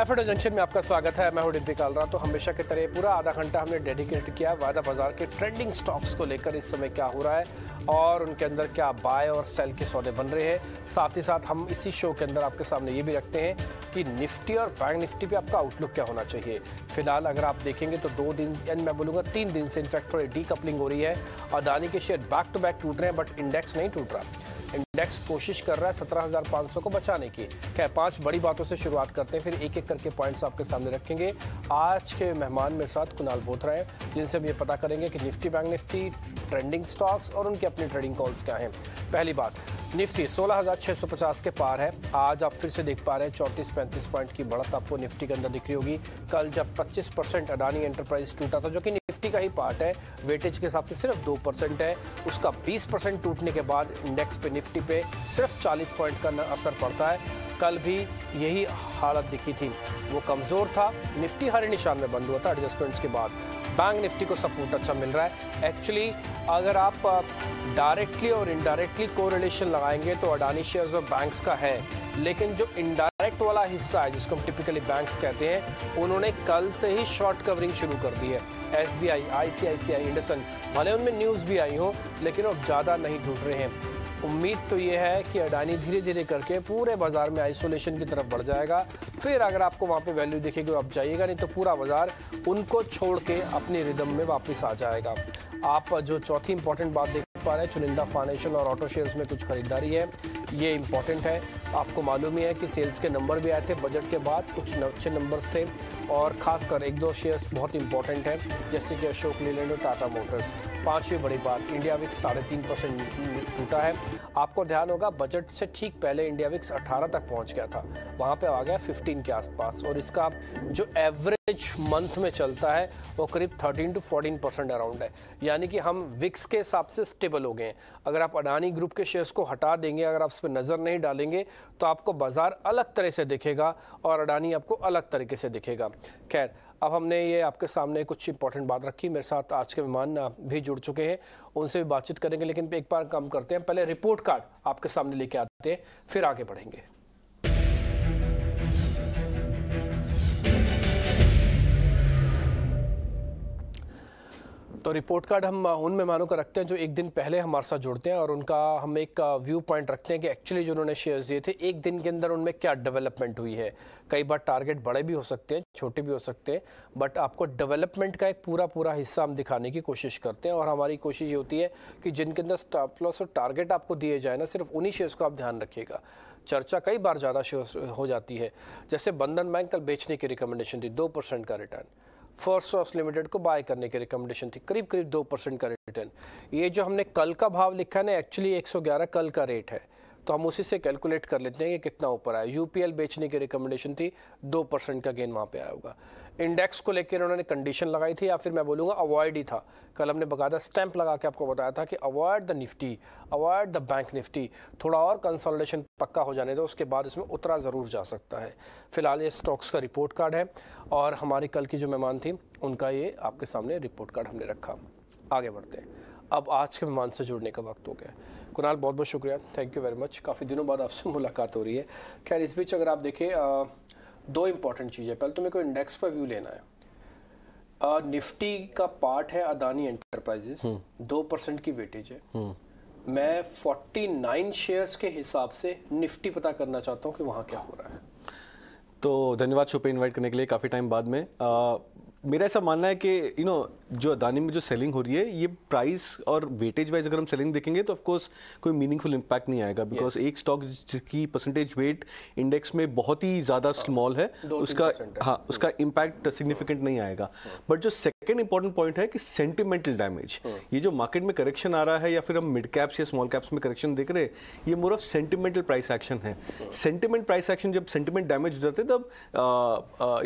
Effort junction में आपका स्वागत है मैं हूं डिब्बी रहा तो हमेशा की तरह पूरा आधा घंटा हमने डेडिकेट किया वायदा बाजार के ट्रेंडिंग स्टॉक्स को लेकर इस समय क्या हो रहा है और उनके अंदर क्या बाय और सेल के सौदे बन रहे हैं साथ ही साथ हम इसी शो के अंदर आपके सामने ये भी रखते हैं कि निफ्टी और बैंक निफ्टी पे आपका आउटलुक क्या होना चाहिए फिलहाल अगर आप देखेंगे तो दो दिन यानी मैं बोलूँगा तीन दिन से इनफैक्ट थोड़ी डी हो रही है अदानी के शेयर बैक टू बैक टूट रहे हैं बट इंडेक्स नहीं टूट रहा टैक्स कोशिश कर रहा है सत्रह हजार पाँच सौ को बचाने की क्या पांच बड़ी बातों से शुरुआत करते हैं फिर एक एक करके पॉइंट्स आपके सामने रखेंगे आज के मेहमान मेरे साथ कुणाल बोथरा हैं जिनसे हम ये पता करेंगे कि Nifty Bank Nifty trending stocks और उनके अपने ट्रेडिंग कॉल्स क्या हैं पहली बात निफ्टी सोलह के पार है आज आप फिर से देख पा रहे हैं चौंतीस पैंतीस पॉइंट की बढ़त आपको निफ्टी के अंदर दिख रही होगी कल जब पच्चीस परसेंट अडानी एंटरप्राइज टूटा था जो कि निफ्टी का ही पार्ट है वेटेज के हिसाब से सिर्फ दो परसेंट है उसका बीस परसेंट टूटने के बाद इंडेक्स पे निफ्टी पे सिर्फ 40 पॉइंट का असर पड़ता है कल भी यही हालत दिखी थी वो कमज़ोर था निफ्टी हरे निशान में बंद हुआ था एडजस्टमेंट्स के बाद बैंक निफ्टी को सपोर्ट अच्छा मिल रहा है एक्चुअली अगर आप डायरेक्टली और इनडायरेक्टली कोरिलेशन लगाएंगे तो अडानी शेयर्स और बैंक्स का है लेकिन जो इनडायरेक्ट वाला हिस्सा है जिसको हम टिपिकली बैंक्स कहते हैं उन्होंने कल से ही शॉर्ट कवरिंग शुरू कर दी है S B I I I C I IndusInd भले उनमें न्यूज़ भी आई हो लेकिन अब ज़्यादा नहीं ढूंढ रहे हैं उम्मीद तो ये है कि अडानी धीरे धीरे करके पूरे बाज़ार में आइसोलेशन की तरफ बढ़ जाएगा फिर अगर आपको वहाँ पे वैल्यू दिखेगी आप जाइएगा नहीं तो पूरा बाज़ार उनको छोड़ के अपने रिदम में वापस आ जाएगा आप जो चौथी इंपॉर्टेंट बात देख पा रहे हैं चुनिंदा फाइनेंशियल और ऑटो शेयर्स में कुछ खरीदारी है ये इंपॉर्टेंट है आपको मालूम ही है कि सेल्स के नंबर भी आए थे बजट के बाद कुछ अच्छे नंबर्स थे और खासकर एक दो शेयर्स बहुत इंपॉर्टेंट हैं जैसे कि अशोक लीलैंड और टाटा मोटर्स पांचवी बड़ी बात इंडिया विक्स साढ़े तीन परसेंट टूटा है आपको ध्यान होगा बजट से ठीक पहले इंडिया विक्स अठारह तक पहुंच गया था वहां पे आ गया फिफ्टीन के आसपास और इसका जो एवरेज मंथ में चलता है वो करीब 13 टू 14 परसेंट अराउंड है यानी कि हम विक्स के हिसाब से अवेलेबल हो गए हैं अगर आप अडानी ग्रुप के शेयर्स को हटा देंगे अगर आप उस पर नज़र नहीं डालेंगे तो आपको बाज़ार अलग तरह से दिखेगा और अडानी आपको अलग तरीके से दिखेगा खैर अब हमने ये आपके सामने कुछ इंपॉर्टेंट बात रखी मेरे साथ आज के मेहमान भी जुड़ चुके हैं उनसे भी बातचीत करेंगे लेकिन एक बार काम करते हैं पहले रिपोर्ट कार्ड आपके सामने लेके आते हैं फिर आगे बढ़ेंगे तो रिपोर्ट कार्ड हम उन मेहमानों का रखते हैं जो एक दिन पहले हमारे साथ जुड़ते हैं और उनका हम एक व्यू पॉइंट रखते हैं कि एक्चुअली जो उन्होंने शेयर्स दिए थे एक दिन के अंदर उनमें क्या डेवलपमेंट हुई है कई बार टारगेट बड़े भी हो सकते हैं छोटे भी हो सकते हैं बट आपको डेवलपमेंट का एक पूरा पूरा हिस्सा हम दिखाने की कोशिश करते हैं और हमारी कोशिश ये होती है कि जिनके अंदर स्टॉप लॉस और टारगेट आपको दिए जाए ना सिर्फ उन्हीं शेयर्स को आप ध्यान रखिएगा चर्चा कई बार ज़्यादा हो जाती है जैसे बंधन बैंक कल बेचने की रिकमेंडेशन दी दो परसेंट का रिटर्न फर्स्ट सॉस लिमिटेड को बाय करने की रिकमेंडेशन थी करीब करीब दो परसेंट का रिटर्न ये जो हमने कल का भाव लिखा ना एक्चुअली एक सौ ग्यारह कल का रेट है तो हम उसी से कैलकुलेट कर लेते हैं कि कितना ऊपर आया यूपीएल बेचने की रिकमेंडेशन थी दो परसेंट का गेन वहाँ पे आया होगा इंडेक्स को लेकर उन्होंने कंडीशन लगाई थी या फिर मैं बोलूँगा अवॉइड ही था कल हमने बकायदा स्टैंप लगा के आपको बताया था कि avoid the Nifty avoid the Bank Nifty थोड़ा और कंसल्टेशन पक्का हो जाने दो उसके बाद इसमें उतरा ज़रूर जा सकता है फिलहाल ये स्टॉक्स का रिपोर्ट कार्ड है और हमारी कल की जो मेहमान थी उनका ये आपके सामने रिपोर्ट कार्ड हमने रखा आगे बढ़ते हैं अब आज के मेहमान से जुड़ने का वक्त हो गया कुणाल बहुत बहुत शुक्रिया थैंक यू वेरी मच काफ़ी दिनों बाद आपसे मुलाकात हो रही है खैर इस बीच अगर आप देखें दो इंपॉर्टेंट चीज़ें पहले तो मेरे को इंडेक्स पर व्यू लेना है निफ्टी का पार्ट है अदानी एंटरप्राइजेस हम्म। दो परसेंट की वेटेज है हम्म। मैं फोर्टी नाइन शेयर्स के हिसाब से निफ्टी पता करना चाहता हूँ कि वहाँ क्या हो रहा है तो धन्यवाद शो पे इनवाइट करने के लिए काफ़ी टाइम बाद में आ, मेरा ऐसा मानना है कि यू नो जो अदानी में जो सेलिंग हो रही है ये प्राइस और वेटेज वाइज अगर हम सेलिंग देखेंगे तो ऑफकोर्स कोई मीनिंगफुल इम्पैक्ट नहीं आएगा बिकॉज yes. एक स्टॉक जिसकी परसेंटेज वेट इंडेक्स में बहुत ही ज़्यादा स्मॉल हाँ, है उसका हाँ उसका इम्पैक्ट हम्म। हम्म। सिग्निफिकेंट नहीं आएगा बट जो सेकेंड इंपॉर्टेंट पॉइंट है कि सेंटिमेंटल डैमेज हाँ। ये जो मार्केट में करेक्शन आ रहा है या फिर हम मिड कैप्स या स्मॉल कैप्स में करेक्शन देख रहे हैं ये more of sentimental price action है सेंटिमेंट प्राइस एक्शन जब सेंटिमेंट डैमेज हो जाते तब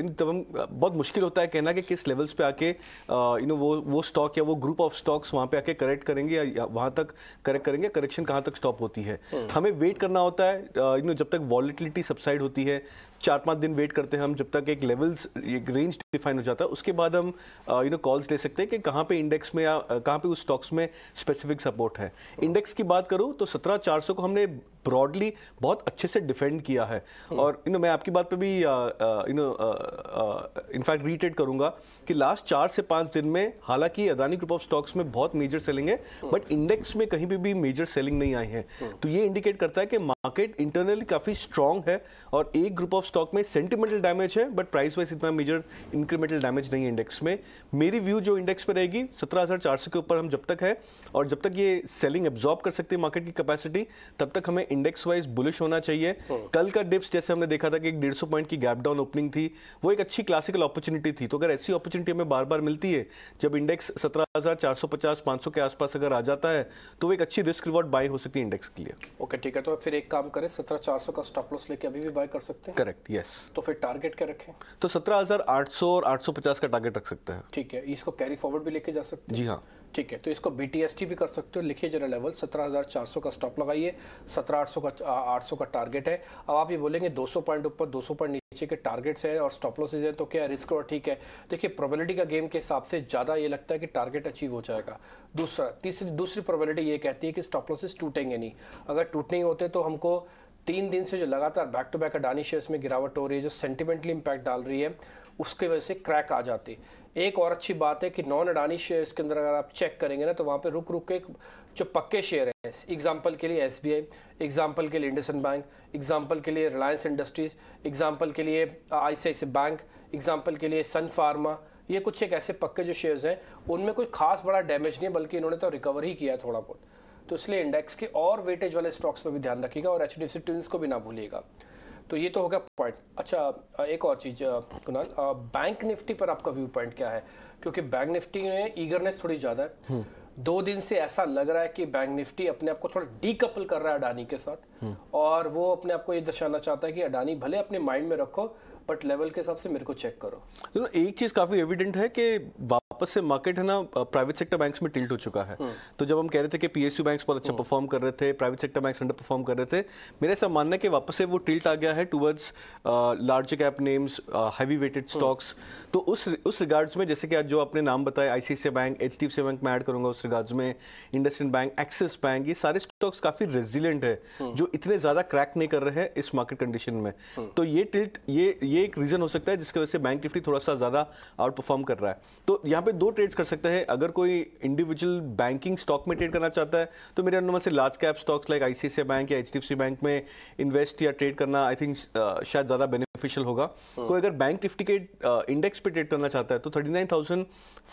इन तब हम बहुत मुश्किल होता है कहना कि किस लेवल्स पे आके यू नो वो वो स्टॉक या वो ग्रुप ऑफ स्टॉक्स वहाँ पे आके करेक्ट करेंगे या वहाँ तक करेक्ट करेंगे करेक्शन कहाँ तक स्टॉप होती है हाँ। हमें वेट करना होता है यू नो जब तक वॉलिटिलिटी सबसाइड होती है चार पाँच दिन वेट करते हैं हम जब तक एक लेवल्स एक रेंज डिफाइन हो जाता है उसके बाद हम यू नो कॉल्स ले सकते हैं कि कहाँ पे इंडेक्स में या uh, कहाँ पे उस स्टॉक्स में स्पेसिफिक सपोर्ट है इंडेक्स की बात करूँ तो सत्रह चार सौ को हमने ब्रॉडली बहुत अच्छे से डिफेंड किया है हम्म। और यू नो मैं आपकी बात पे भी यू नो इनफैक्ट रीटेड करूंगा कि लास्ट चार से पांच दिन में हालांकि अदानी ग्रुप ऑफ स्टॉक्स में बहुत मेजर सेलिंग है बट हम्म। इंडेक्स में कहीं भी, भी मेजर सेलिंग नहीं आई है हम्म। तो ये इंडिकेट करता है कि मार्केट इंटरनली काफ़ी स्ट्रांग है और एक ग्रुप ऑफ स्टॉक में सेंटिमेंटल डैमेज है बट प्राइस वाइज इतना मेजर इंक्रीमेंटल डैमेज नहीं है इंडेक्स में मेरी व्यू जो इंडेक्स पर रहेगी सत्रह के ऊपर हम जब तक है और जब तक ये सेलिंग एब्जॉर्ब कर सकती है मार्केट की कैपेसिटी तब तक हमें इंडेक्स वाइज बुलिश होना चाहिए हाँ। कल का डिप्स जैसे हमने देखा था कि एक डेढ़ पॉइंट की गैप डाउन ओपनिंग थी वो एक अच्छी क्लासिकल अपॉर्चुनिटी थी तो अगर ऐसी अपॉर्चुनिटी हमें बार बार मिलती है जब इंडेक्स सत्रह हजार चार सौ पचास पाँच सौ के आसपास अगर आ जाता है तो वो एक अच्छी रिस्क रिवॉर्ड बाय हो सकती है इंडेक्स के लिए ओके ठीक है तो फिर एक काम करें सत्रह चार सौ का स्टॉप लॉस लेके अभी भी बाय कर सकते हैं करेक्ट यस तो फिर टारगेट क्या रखें तो सत्रह हजार आठ सौ और आठ सौ पचास का टारगेट रख सकते हैं ठीक है इसको कैरी फॉरवर्ड भी लेके जा सकते हैं जी हाँ ठीक है तो इसको बी भी कर सकते हो लिखिए जरा लेवल 17,400 का स्टॉप लगाइए 17,800 का 800 का टारगेट है अब आप ये बोलेंगे 200 पॉइंट ऊपर 200 पॉइंट नीचे के टारगेट्स हैं और स्टॉप लॉसेज हैं तो क्या रिस्क और ठीक है देखिए प्रोबेबिलिटी का गेम के हिसाब से ज़्यादा ये लगता है कि टारगेट अचीव हो जाएगा दूसरा तीसरी दूसरी प्रोबेबिलिटी ये कहती है कि स्टॉप लॉसेज टूटेंगे नहीं अगर टूटने होते तो हमको तीन दिन से जो लगातार back to back Adani shares में गिरावट हो रही है जो सेंटिमेंटली इम्पैक्ट डाल रही है उसके वजह से क्रैक आ जाती है एक और अच्छी बात है कि नॉन अडानी शेयर्स के अंदर अगर आप चेक करेंगे ना तो वहाँ पे रुक रुक के जो पक्के शेयर हैं एग्जांपल के लिए एस बी आई एग्जाम्पल के लिए इंडसन बैंक एग्जाम्पल के लिए रिलायंस इंडस्ट्रीज़ एग्जाम्पल के लिए आई सी बैंक एग्जाम्पल के लिए सन फार्मा ये कुछ एक ऐसे पक्के जो शेयर्स हैं उनमें कोई खास बड़ा डैमेज नहीं है बल्कि इन्होंने तो रिकवर ही किया थोड़ा बहुत तो इसलिए इंडेक्स के और वेटेज वाले स्टॉक्स पर भी ध्यान रखिएगा और एच डी को भी ना भूलिएगा तो ये तो गया पॉइंट अच्छा एक और चीज़ कुणाल बैंक निफ्टी पर आपका व्यू पॉइंट क्या है क्योंकि बैंक निफ्टी में ईगरनेस थोड़ी ज़्यादा है हम्म। दो दिन से ऐसा लग रहा है कि बैंक निफ्टी अपने आप को थोड़ा डीकपल कर रहा है अडानी के साथ हम्म। और वो अपने आप को ये दर्शाना चाहता है कि अडानी भले अपने माइंड में रखो बट लेवल के हिसाब से मेरे को चेक करो एक चीज़ काफ़ी एविडेंट है कि वापस से मार्केट है ना प्राइवेट सेक्टर बैंक्स में टिल्ट हो चुका है हम्म। तो जब हम कह रहे थे कि पीएसयू बैंक्स बहुत अच्छा परफॉर्म हम्म। कर रहे थे private sector banks underperform कर रहे थे मेरा ऐसा मानना है कि वापस से वो टिल्ट आ गया है towards large cap names heavy weighted stocks तो उस उस रिगार्ड्स में जैसे कि आज जो आपने नाम बताया आईसीआईसी बैंक एच बैंक मैं ऐड करूंगा उस रिगार्ड्स में इंडस्ट्रियन बैंक एक्सिस बैंक ये सारे स्टॉक्स काफी रेजिलेंट है हम्म। जो इतने ज्यादा क्रैक नहीं कर रहे हैं इस मार्केट कंडीशन में तो ये टिल्ट ये ये एक रीजन हो सकता है जिसकी वजह से बैंक निफ्टी थोड़ा सा ज्यादा आउट परफॉर्म कर रहा है तो यहाँ पे दो ट्रेड्स कर सकता है अगर कोई इंडिविजुअल बैंकिंग स्टॉक में ट्रेड करना चाहता है तो मेरे अनुमान से large cap stocks like I bank या एच बैंक में इन्वेस्ट या ट्रेड करना आई थिंक uh, शायद ज़्यादा बेनिफिशियल होगा हाँ। कोई अगर बैंक निफ्टी के इंडेक्स uh, पे ट्रेड करना चाहता है तो thirty nine thousand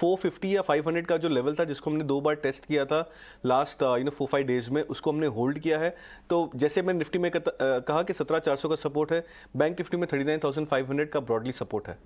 four fifty या फाइव हंड्रेड का जो लेवल था जिसको हमने दो बार टेस्ट किया था last you know four five days में उसको हमने होल्ड किया है तो जैसे मैंने निफ्टी में uh, कहा कि सत्रह चार सौ का सपोर्ट है बैंक निफ्टी में thirty nine thousand five hundred का ब्रॉडली सपोर्ट है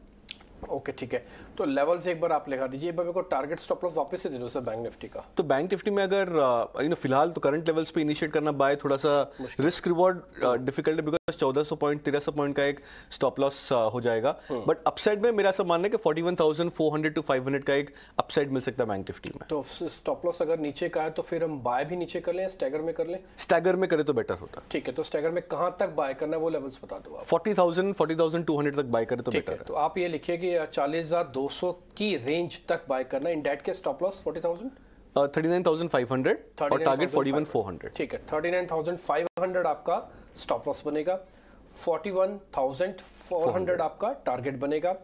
ओके ठीक है तो लेवल से एक बार आप लगा दीजिए मेरे को टारगेट स्टॉप लॉस वापस से दे दो सर बैंक निफ्टी का तो बैंक निफ्टी में अगर यू uh, नो फिलहाल तो करंट लेवल्स पे इनिशिएट करना बाय थोड़ा सा रिस्क रिवॉर्ड डिफिकल्ट है बिकॉज चौदह सौ पॉइंट तेरह सौ पॉइंट का एक स्टॉप लॉस uh, हो जाएगा बट हम्म। अपसाइड में मेरा ऐसा मानना है कि फोर्टी टू फाइव का एक अपसाइड मिल सकता है बैंक निफ्टी में तो स्टॉप लॉस अगर नीचे का है तो फिर हम बाय भी नीचे कर लें स्टैगर में कर लें स्टैगर में करें तो बेटर होता है ठीक है तो स्टैगर में कहाँ तक बाय करना है वो लेवल्स बता दो फोर्टी थाउजेंड फोर्टी तक बाय करें तो बेटर है तो आप ये लिखिए कि चालीस हज़ार दो सौ की रेंज तक बाय करना इन डेट के stop loss forty thousand thirty nine thousand five hundred और target forty one four hundred ठीक है thirty nine thousand five hundred आपका स्टॉप लॉस बनेगा forty one thousand four hundred आपका टारगेट बनेगा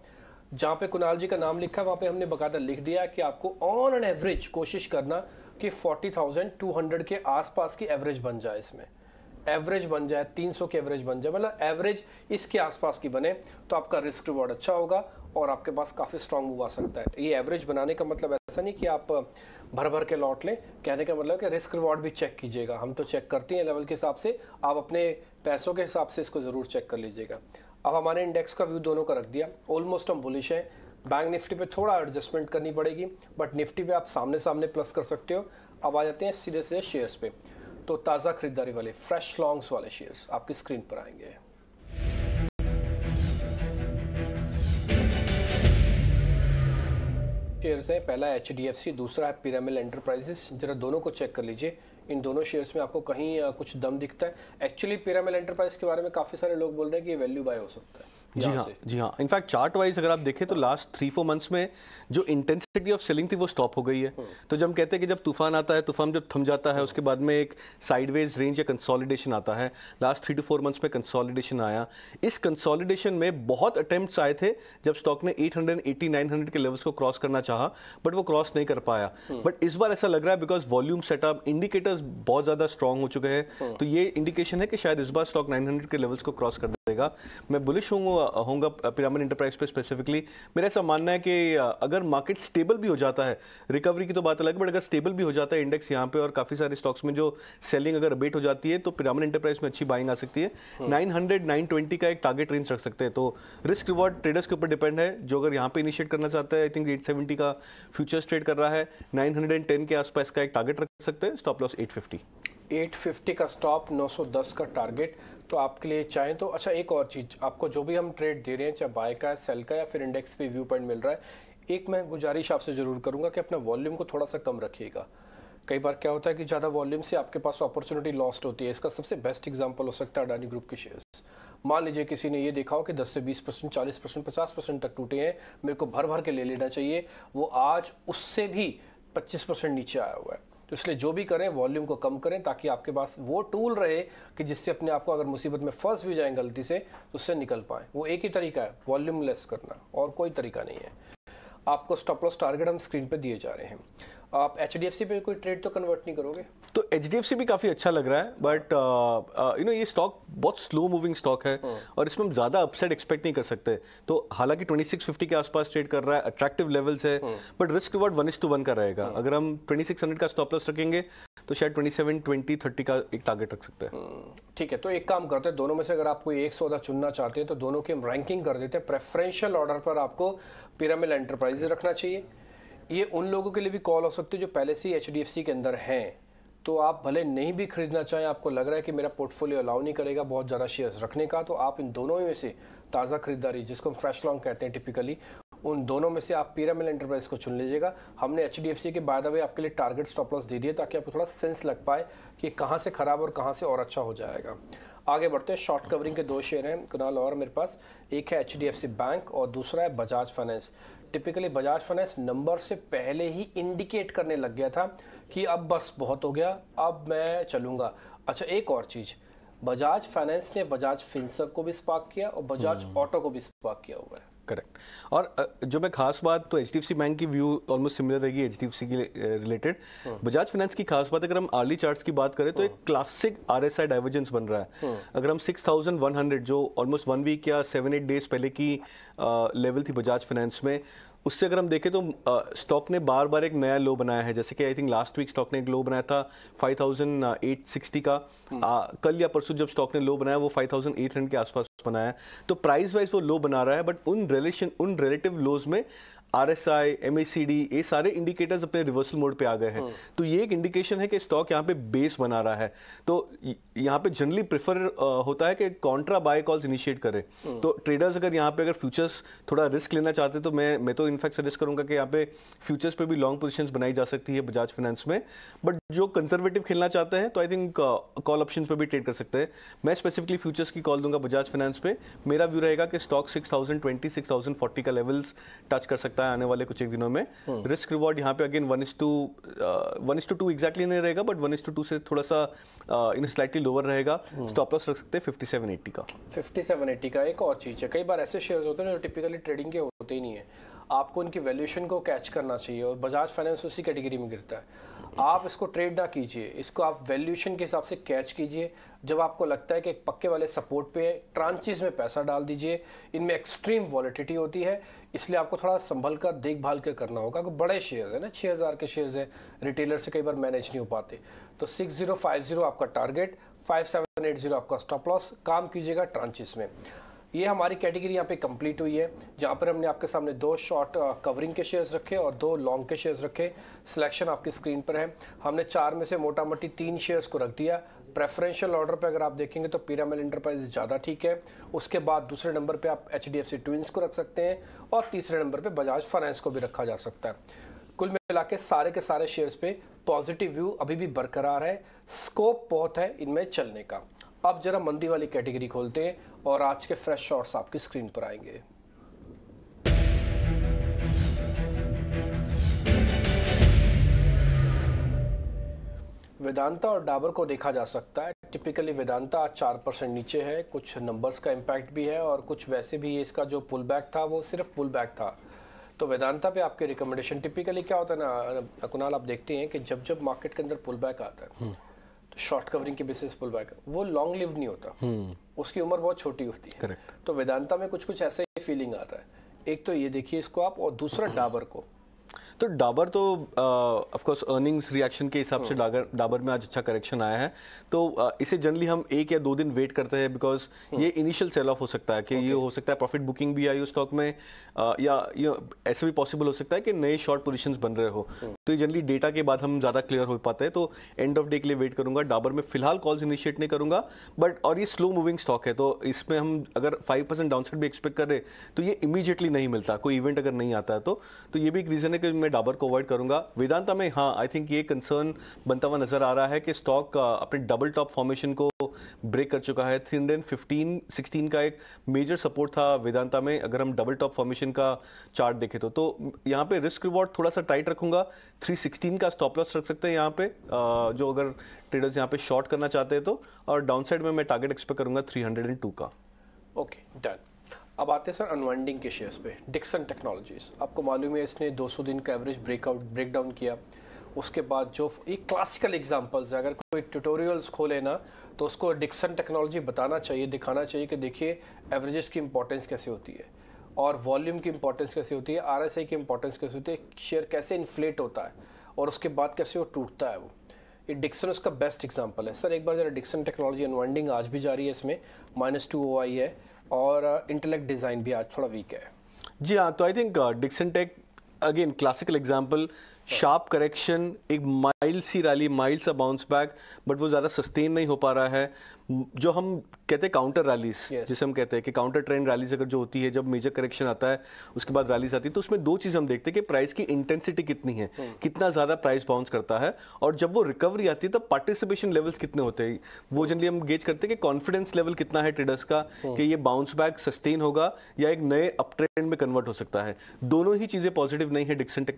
जहाँ पे कुणाल जी का नाम लिखा है वहाँ पे हमने बकायदा लिख दिया कि आपको ऑन एन एवरेज कोशिश करना कि फोर्टी थाउजेंड टू हंड्रेड के आसपास की एवरेज बन जाए इसमें एवरेज बन जाए तीन सौ की एवरेज बन जाए मतलब एवरेज इसके आसपास की बने तो आपका रिस्क रिवॉर्ड अच्छा होगा और आपके पास काफ़ी स्ट्रांग मूव आ सकता है तो ये एवरेज बनाने का मतलब ऐसा नहीं कि आप भर भर के लौट लें कहने का मतलब कि रिस्क रिवॉर्ड भी चेक कीजिएगा हम तो चेक करते हैं लेवल के हिसाब से आप अपने पैसों के हिसाब से इसको ज़रूर चेक कर लीजिएगा अब हमारे इंडेक्स का व्यू दोनों का रख दिया ऑलमोस्ट हम बुलिश हैं बैंक निफ्टी पे थोड़ा एडजस्टमेंट करनी पड़ेगी बट निफ्टी पे आप सामने सामने प्लस कर सकते हो अब आ जाते हैं सीधे सीधे शेयर्स पे तो ताज़ा खरीदारी वाले फ्रेश लॉन्ग्स वाले शेयर्स आपकी स्क्रीन पर आएंगे शेयर्स हैं पहला एच दूसरा है पिरामिल एंटरप्राइजेस जरा दोनों को चेक कर लीजिए इन दोनों शेयर्स में आपको कहीं कुछ दम दिखता है एक्चुअली पिरामिल एंटरप्राइज के बारे में काफ़ी सारे लोग बोल रहे हैं कि ये वैल्यू बाय हो सकता है हाँ, जी हाँ जी हाँ इनफैक्ट चार्ट वाइज अगर आप देखें तो लास्ट थ्री फोर मंथ्स में जो इंटेंसिटी ऑफ सेलिंग थी वो स्टॉप हो गई है हम्म। तो जब हम कहते हैं कि जब तूफान आता है तूफान जब थम जाता है उसके बाद में एक साइडवेज रेंज या कंसोलिडेशन आता है last three two four months में कंसोलिडेशन आया इस कंसोलिडेशन में बहुत अटैम्प्ट आए थे जब स्टॉक ने एट हंड्रेड के लेवल्स को क्रॉस करना चाह बट वो क्रॉस नहीं कर पाया बट हम्म। इस बार ऐसा लग रहा है बिकॉज वॉल्यूम सेटअप इंडिकेटर्स बहुत ज़्यादा स्ट्रॉन्ग हो चुके हैं हम्म। तो ये इंडिकेशन है कि शायद इस बार स्टॉक नाइन के लेवल्स को क्रॉस कर देगा मैं बुलिश हूँ होंगा पिरामिड इंटरप्राइज पे स्पेसिफिकली मेरा ऐसा मानना है कि अगर मार्केट स्टेबल भी हो जाता है रिकवरी की तो बात अलग बट अगर स्टेबल भी हो जाता है इंडेक्स यहाँ पे और काफ़ी सारे स्टॉक्स में जो सेलिंग अगर अबेट हो जाती है तो पिरामिड इंटरप्राइज में अच्छी बाइंग आ सकती है नाइन हंड्रेड नाइन ट्वेंटी का एक टारगेट रेंज रख सकते हैं तो रिस्क रिवॉर्ड ट्रेडर्स के ऊपर डिपेंड है जो अगर यहाँ पे इनिशिएट करना चाहता है आई थिंक एट सेवेंटी का फ्यूचर्स ट्रेड कर रहा है नाइन हंड्रेड एंड टेन के आसपास का एक टारगेट रख सकते हैं stop loss eight fifty eight fifty का स्टॉप नौ सौ दस का टारगेट तो आपके लिए चाहें तो अच्छा एक और चीज़ आपको जो भी हम ट्रेड दे रहे हैं चाहे बाय का सेल का या फिर इंडेक्स पे व्यू पॉइंट मिल रहा है एक मैं गुजारिश आपसे ज़रूर करूंगा कि अपना वॉल्यूम को थोड़ा सा कम रखिएगा कई बार क्या होता है कि ज़्यादा वॉल्यूम से आपके पास अपॉर्चुनिटी लॉस्ट होती है इसका सबसे बेस्ट एग्जाम्पल हो सकता है अडानी ग्रुप के शेयर्स मान लीजिए किसी ने ये देखा हो कि 10 से 20 परसेंट चालीस परसेंट पचास परसेंट तक टूटे हैं मेरे को भर भर के ले लेना चाहिए वो आज उससे भी 25 परसेंट नीचे आया हुआ है तो इसलिए जो भी करें वॉल्यूम को कम करें ताकि आपके पास वो टूल रहे कि जिससे अपने आप को अगर मुसीबत में फंस भी जाएं गलती से तो उससे निकल पाएं वो एक ही तरीका है वॉल्यूम लेस करना और कोई तरीका नहीं है आपको स्टॉप लॉस टारगेट हम स्क्रीन पर दिए जा रहे हैं आप एच डी एफ सी पे कोई ट्रेड तो कन्वर्ट नहीं करोगे तो एच डी एफ सी भी काफ़ी अच्छा लग रहा है बट यू नो ये स्टॉक बहुत स्लो मूविंग स्टॉक है हाँ। और इसमें हम ज़्यादा अपसेट एक्सपेक्ट नहीं कर सकते तो हालांकि 2650 के आसपास ट्रेड कर रहा है अट्रैक्टिव लेवल्स है but risk reward one is two one का रहेगा हाँ। अगर हम ट्वेंटी सिक्स हंड्रेड का स्टॉप लॉस रखेंगे तो शायद ट्वेंटी सेवन ट्वेंटी थर्टी का एक टारगेट रख सकते हैं हम्म, ठीक है तो एक काम करते हैं दोनों में से अगर आप कोई एक सौदा चुनना चाहते हैं तो दोनों की हम रैंकिंग कर देते हैं प्रेफरेंशियल ऑर्डर पर आपको पिरामिल एंटरप्राइजेज रखना चाहिए ये उन लोगों के लिए भी कॉल हो सकती है जो पहले से ही एच के अंदर हैं तो आप भले नहीं भी खरीदना चाहें आपको लग रहा है कि मेरा पोर्टफोलियो अलाउ नहीं करेगा बहुत ज़्यादा शेयर्स रखने का तो आप इन दोनों में से ताज़ा खरीदारी जिसको हम फ्रेश लॉन्ग कहते हैं टिपिकली उन दोनों में से आप पीरामिल एंटरप्राइज को चुन लीजिएगा हमने एच के बाद अभी आपके लिए टारगेट स्टॉप लॉस दे दिए ताकि आपको थोड़ा सेंस लग पाए कि कहाँ से ख़राब और कहाँ से और अच्छा हो जाएगा आगे बढ़ते हैं शॉर्ट कवरिंग के दो शेयर हैं कुनाल और मेरे पास एक है एच बैंक और दूसरा है Bajaj finance typically Bajaj finance number से पहले ही इंडिकेट करने लग गया था कि अब बस बहुत हो गया अब मैं चलूँगा अच्छा एक और चीज़ बजाज फाइनेंस ने बजाज फिंसर को भी स्पार्क किया और बजाज ऑटो हम्म। को भी स्पार्क किया हुआ है करेक्ट और जो मैं खास बात तो एच बैंक की व्यू ऑलमोस्ट सिमिलर रहेगी एच डी के रिलेटेड बजाज फाइनेंस की खास बात अगर हम आर्ली चार्ट्स की बात करें तो एक क्लासिक आर एस डाइवर्जेंस बन रहा है हाँ। अगर हम 6100 जो ऑलमोस्ट वन वीक या सेवन एट डेज पहले की लेवल थी बजाज फाइनेंस में उससे अगर हम देखें तो स्टॉक ने बार बार एक नया लो बनाया है जैसे कि I think last week stock ने एक लो बनाया था 5860 का हाँ। आ, कल या परसों जब स्टॉक ने लो बनाया वो 5800 के आसपास बनाया तो प्राइस वाइज वो लो बना रहा है बट उन रिलेशन उन रिलेटिव लोज में R S I M A C D ये सारे इंडिकेटर्स अपने रिवर्सल मोड पे आ गए हैं हाँ। तो ये एक इंडिकेशन है कि स्टॉक यहाँ पे बेस बना रहा है तो यहाँ पे जनरली प्रेफर होता है कि कॉन्ट्रा बाय कॉल्स इनिशिएट करें हाँ। तो ट्रेडर्स अगर यहाँ पे अगर फ्यूचर्स थोड़ा रिस्क लेना चाहते तो मैं मैं तो इनफैक्ट सजेस्ट करूंगा कि यहाँ पे फ्यूचर्स पे भी लॉन्ग पोजिशन बनाई जा सकती है बजाज फाइनेंस में बट जो कंजर्वेटिव खेलना चाहते हैं तो आई थिंक कॉल ऑप्शन पर भी ट्रेड कर सकते हैं मैं स्पेसिफिकली फ्यूचर्स की कॉल दूंगा बजाज फाइनेंस पे मेरा व्यू रहेगा कि stock six thousand twenty six thousand forty का लेवल्स टच कर सकता सकता है आने वाले कुछ एक दिनों में रिस्क हम्म। रिवॉर्ड यहाँ पे again one is two one is two two exactly नहीं रहेगा but one is two two से थोड़ा सा इन स्लाइटली लोअर रहेगा स्टॉप हम्म। लॉस रख सकते हैं फिफ्टी सेवन एट्टी का फिफ्टी सेवन एट्टी का एक और चीज़ है कई बार ऐसे शेयर होते हैं जो टिपिकली ट्रेडिंग के होते ही नहीं है आपको उनकी वैल्यूएशन को कैच करना चाहिए और बजाज फाइनेंस उसी कैटेगरी में गिरता है आप इसको ट्रेड ना कीजिए इसको आप वैल्यूएशन के हिसाब से कैच कीजिए जब आपको लगता है कि एक पक्के वाले सपोर्ट पे ट्रांचीज में पैसा डाल दीजिए इनमें एक्सट्रीम वॉलिटिटी होती है इसलिए आपको थोड़ा संभल कर देखभाल कर करना होगा क्योंकि बड़े शेयर्स है ना छह हज़ार के शेयर्स हैं रिटेलर से कई बार मैनेज नहीं हो पाते तो सिक्स जीरो फाइव जीरो आपका target five seven eight zero आपका स्टॉप लॉस काम कीजिएगा ट्रांचेस में ये हमारी कैटेगरी यहाँ पे कंप्लीट हुई है जहाँ पर हमने आपके सामने दो शॉर्ट कवरिंग के शेयर्स रखे और दो लॉन्ग के शेयर्स रखे सिलेक्शन आपकी स्क्रीन पर है हमने चार में से मोटा मोटी तीन शेयर्स को रख दिया प्रेफरेंशियल ऑर्डर पे अगर आप देखेंगे तो पीरामल इंटरप्राइजेज ज़्यादा ठीक है उसके बाद दूसरे नंबर पर आप एच डी ट्विंस को रख सकते हैं और तीसरे नंबर पर बजाज फाइनेंस को भी रखा जा सकता है कुल मिला के सारे के सारे शेयर्स पे पॉजिटिव व्यू अभी भी बरकरार है स्कोप बहुत है इनमें चलने का अब जरा मंदी वाली कैटेगरी खोलते हैं और आज के फ्रेश शॉट्स आपकी स्क्रीन पर आएंगे वेदांता और डाबर को देखा जा सकता है टिपिकली वेदांता आज चार परसेंट नीचे है कुछ नंबर्स का इम्पैक्ट भी है और कुछ वैसे भी इसका जो पुल बैक था वो सिर्फ पुल बैक था तो वेदांता पे आपके रिकमेंडेशन टिपिकली क्या होता है ना कुणाल आप देखते हैं कि जब जब मार्केट के अंदर पुल बैक आता है हम्म। तो शॉर्ट कवरिंग के बेसिस पुल बैक वो लॉन्ग लिव नहीं होता हम्म। उसकी उम्र बहुत छोटी होती है तो वेदांता में कुछ कुछ ऐसे ही फीलिंग आ रहा है एक तो ये देखिए इसको आप और दूसरा डाबर को तो डाबर तो ऑफ कोर्स अर्निंग्स रिएक्शन के हिसाब से हाँ। डाबर डाबर में आज अच्छा करेक्शन आया है तो uh, इसे जनरली हम एक या दो दिन वेट करते हैं बिकॉज हाँ। ये इनिशियल सेल ऑफ हो सकता है कि okay. ये हो सकता है प्रॉफिट बुकिंग भी आई हो स्टॉक में uh, या ये ऐसे भी पॉसिबल हो सकता है कि नए शॉर्ट पोजिशन बन रहे हो हाँ। तो ये जनरली डेटा के बाद हम ज़्यादा क्लियर हो पाते हैं तो एंड ऑफ डे के लिए वेट करूंगा डाबर में फिलहाल कॉल्स इनिशिएट नहीं करूंगा बट और ये स्लो मूविंग स्टॉक है तो इसमें हम अगर फाइव परसेंट डाउनसेट भी एक्सपेक्ट कर रहे तो ये इमीजिएटली नहीं मिलता कोई इवेंट अगर नहीं आता है तो, तो ये भी एक रीज़न है कि मैं डाबर को अवॉइड करूंगा वेदांता में हाँ आई थिंक ये कंसर्न बनता हुआ नजर आ रहा है कि स्टॉक uh, अपने डबल टॉप फॉर्मेशन को ब्रेक कर चुका है थ्री हंड्रेड फिफ्टीन सिक्सटीन का एक मेजर सपोर्ट था वेदांता में अगर हम डबल टॉप फॉर्मेशन का चार्ट देखें तो तो यहाँ पे रिस्क रिवॉर्ड थोड़ा सा टाइट रखूंगा थ्री सिक्सटीन का स्टॉप लॉस रख सकते हैं यहाँ पे uh, जो अगर ट्रेडर्स यहाँ पे शॉर्ट करना चाहते हैं तो और डाउनसाइड में मैं टारगेट एक्सपेक्ट करूंगा 302 का ओके okay, डन अब आते हैं सर अनवाइंडिंग के शेयर्स पे डिक्सन टेक्नोलॉजीज आपको मालूम है इसने 200 दिन का एवरेज ब्रेकआउट ब्रेकडाउन किया उसके बाद जो ये क्लासिकल एग्जांपल्स है अगर कोई ट्यूटोरियल्स खोले ना तो उसको डिक्सन टेक्नोलॉजी बताना चाहिए दिखाना चाहिए कि देखिए एवरेजेस की इंपॉर्टेंस कैसे होती है और वॉल्यूम की इंपॉर्टेंस कैसे होती है आर की इंपॉर्टेंस कैसे होती है शेयर कैसे इन्फ्लेट होता है और उसके बाद कैसे वो टूटता है वो ये डिक्सन उसका बेस्ट एग्जाम्पल है सर एक बार ज़रा डिक्सन टेक्नोलॉजी अनवाइंडिंग आज भी जारी है इसमें माइनस टू ओ आई है और इंटेलेक्ट डिज़ाइन भी आज थोड़ा वीक है जी हाँ तो I think Dixon tech again classical example sharp correction एक माइल्ड सी रैली माइल्ड सा बाउंस बैक बट वो ज़्यादा सस्टेन नहीं हो पा रहा है जो हम कहते हैं काउंटर रैलीस yes. जिसे हम कहते हैं कि काउंटर ट्रेंड रैली अगर जो होती है जब मेजर करेक्शन आता है उसके बाद रैली आती है तो उसमें दो चीज़ हम देखते हैं कि प्राइस की इंटेंसिटी कितनी है hmm. कितना ज़्यादा प्राइस बाउंस करता है और जब वो रिकवरी आती है तब पार्टिसिपेशन लेवल्स कितने होते हैं वो जनरली हम गेज करते हैं कि कॉन्फिडेंस लेवल कितना है ट्रेडर्स का hmm. कि ये बाउंस बैक सस्टेन होगा या एक नए अप ट्रेंड में कन्वर्ट हो सकता है दोनों ही चीज़ें पॉजिटिव नहीं है डिक्सन टेक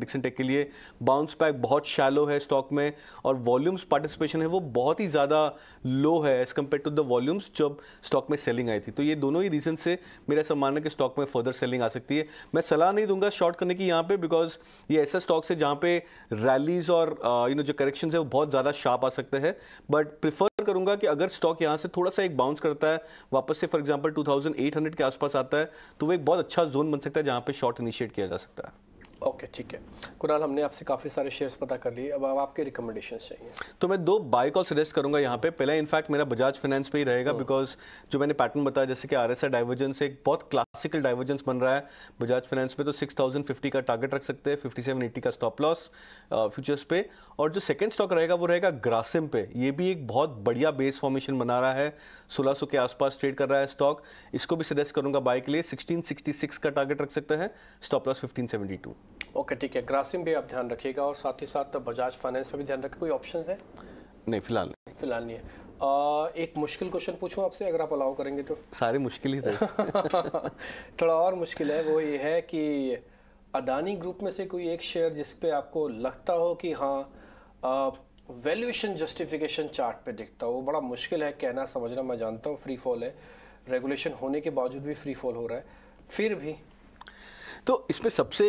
डिक्सन टेक के लिए बाउंस बैक बहुत शैलो है स्टॉक में और वॉल्यूम्स पार्टिसिपेशन है वो बहुत ही ज़्यादा लो है है as compare to the volumes जब स्टॉक में सेलिंग आई थी तो ये दोनों ही रीजन से मेरा ऐसा मानना है कि स्टॉक में फर्दर सेलिंग आ सकती है मैं सलाह नहीं दूंगा शॉर्ट करने की यहाँ पे बिकॉज ये ऐसा स्टॉक्स है जहाँ पे रैलीज और यू uh, नो जो करेक्शन है वो बहुत ज़्यादा शार्प आ सकते हैं बट प्रिफर करूंगा कि अगर स्टॉक यहाँ से थोड़ा सा एक बाउंस करता है वापस से फॉर एग्जांपल 2800 के आसपास आता है तो वो एक बहुत अच्छा जोन बन सकता है जहाँ पे शॉर्ट इनिशिएट किया जा सकता है ओके ठीक है कुणाल हमने आपसे काफ़ी सारे शेयर्स पता कर लिए अब आपके रिकमेंडेशन चाहिए तो मैं दो बाइक और सजेस्ट करूंगा यहाँ पे पहला इनफैक्ट मेरा बजाज फाइनेंस पे ही रहेगा बिकॉज हाँ। जो मैंने पैटर्न बताया जैसे कि आर एस डाइवर्जेंस एक बहुत क्लासिकल डाइवर्जेंस बन रहा है बजाज फाइनेंस पे तो सिक्स का टारगेट रख सकते हैं फिफ्टी का स्टॉप लॉस फ्यूचर्स पे और जो सेकेंड स्टॉक रहेगा वो रहेगा ग्रासिम पे ये भी एक बहुत बढ़िया बेस फॉर्मेशन बना रहा है सौ के आसपास ट्रेड कर रहा है स्टॉक इसको भी सजेस्ट करूंगा बाइक के लिए सिक्स का टारगेट रख सकते हैं स्टॉप लॉस टू ओके ठीक है ग्रासिम भी आप ध्यान रखिएगा और साथ ही साथ बजाज फाइनेंस पर भी ध्यान रखें कोई ऑप्शन है नहीं फिलहाल नहीं फिलहाल नहीं है आ, एक मुश्किल क्वेश्चन पूछूं आपसे अगर आप अलाउ करेंगे तो सारे मुश्किल ही थे थोड़ा और मुश्किल है वो ये है कि अडानी ग्रुप में से कोई एक शेयर जिस पे आपको लगता हो कि हाँ वैल्यूएशन जस्टिफिकेशन चार्ट पे दिखता हो वो बड़ा मुश्किल है कहना समझना मैं जानता हूँ फ्री फॉल है रेगुलेशन होने के बावजूद भी फ्री फॉल हो रहा है फिर भी तो इसमें सबसे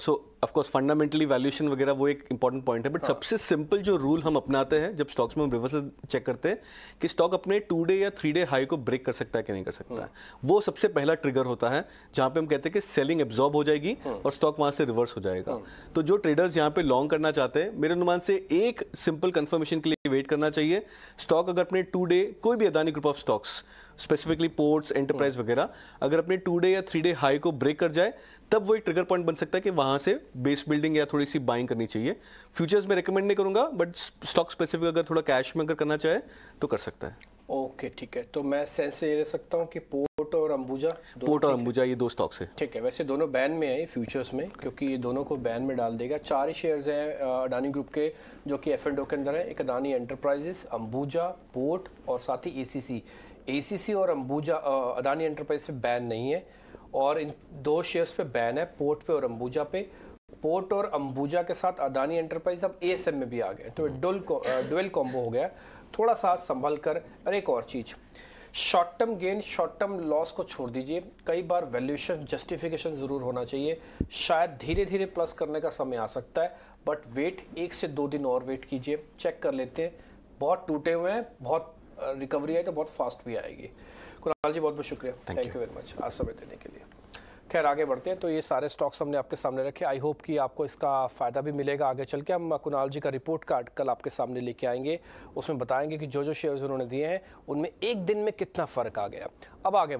सो ऑफकोर्स फंडामेंटली वैल्यूएशन वगैरह वो एक इंपॉर्टेंट पॉइंट है बट हाँ. सबसे सिंपल जो रूल हम अपनाते हैं जब स्टॉक्स में हम रिवर्सल चेक करते हैं कि स्टॉक अपने टू डे या थ्री डे हाई को ब्रेक कर सकता है कि नहीं कर सकता है हाँ। वो सबसे पहला ट्रिगर होता है जहाँ पे हम कहते हैं कि सेलिंग एब्जॉर्ब हो जाएगी हाँ। और स्टॉक वहाँ से रिवर्स हो जाएगा हाँ। तो जो ट्रेडर्स यहाँ पे लॉन्ग करना चाहते हैं मेरे अनुमान से एक सिंपल कंफर्मेशन के लिए वेट करना चाहिए स्टॉक अगर अपने टू डे कोई भी Adani group of stocks specifically ports enterprise वगैरह अगर अपने टू डे या थ्री डे हाई को ब्रेक कर जाए तब वो एक ट्रिगर पॉइंट बन सकता है कि वहाँ से बेस बिल्डिंग या थोड़ी सी बाइंग करनी चाहिए फ्यूचर्स में रिकमेंड नहीं करूँगा बट स्टॉक स्पेसिफिक अगर थोड़ा कैश में अगर करना चाहे तो कर सकता है ओके okay, ठीक है तो मैं सेंस ये ले सकता हूँ कि पोर्ट और अंबुजा पोर्ट और अंबुजा ये दो स्टॉक्स है ठीक है वैसे दोनों बैन में है फ्यूचर्स में क्योंकि ये दोनों को बैन में डाल देगा चार ही शेयर्स हैं अडानी ग्रुप के जो कि एफ के अंदर है एक अडानी एंटरप्राइजेस अंबुजा पोर्ट और साथ ही ए एसीसी और अंबुजा अदानी एंटरप्राइज पे बैन नहीं है और इन दो शेयर्स पे बैन है पोर्ट पे और अंबुजा पे पोर्ट और अंबुजा के साथ अदानी एंटरप्राइज अब ए में भी आ गए तो डुल डोल कॉम्बो हो गया थोड़ा सा संभल कर और एक और चीज़ short term gain short term loss को छोड़ दीजिए कई बार वैल्यूशन जस्टिफिकेशन ज़रूर होना चाहिए शायद धीरे धीरे प्लस करने का समय आ सकता है बट वेट एक से दो दिन और वेट कीजिए चेक कर लेते हैं बहुत टूटे हुए हैं बहुत रिकवरी आई तो बहुत फास्ट भी आएगी कुणाल जी बहुत बहुत शुक्रिया थैंक यू वेरी मच आज समय देने के लिए खैर आगे बढ़ते हैं तो ये सारे स्टॉक्स हमने आपके सामने रखे आई होप कि आपको इसका फ़ायदा भी मिलेगा आगे चल के हम कुणाल जी का रिपोर्ट कार्ड कल आपके सामने लेके आएंगे उसमें बताएंगे कि जो जो शेयर्स उन्होंने दिए हैं उनमें एक दिन में कितना फ़र्क आ गया अब आगे